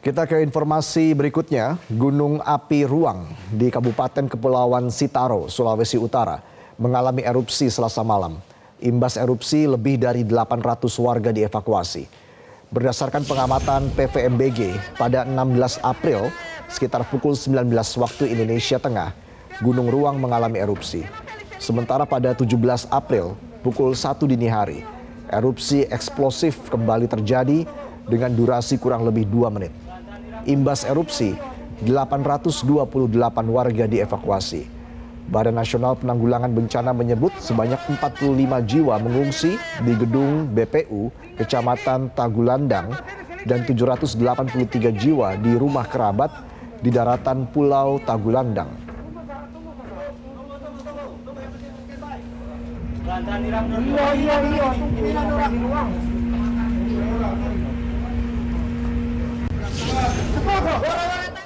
Kita ke informasi berikutnya, Gunung Api Ruang di Kabupaten Kepulauan Sitaro, Sulawesi Utara mengalami erupsi selasa malam. Imbas erupsi lebih dari 800 warga dievakuasi. Berdasarkan pengamatan PVMBG pada 16 April sekitar pukul 19 waktu Indonesia Tengah, Gunung Ruang mengalami erupsi. Sementara pada 17 April pukul 1 dini hari, erupsi eksplosif kembali terjadi dengan durasi kurang lebih 2 menit. Imbas erupsi, 828 warga dievakuasi. Badan Nasional Penanggulangan Bencana menyebut sebanyak 45 jiwa mengungsi di gedung BPU Kecamatan Tagulandang dan 783 jiwa di rumah kerabat di daratan Pulau Tagulandang. Nah,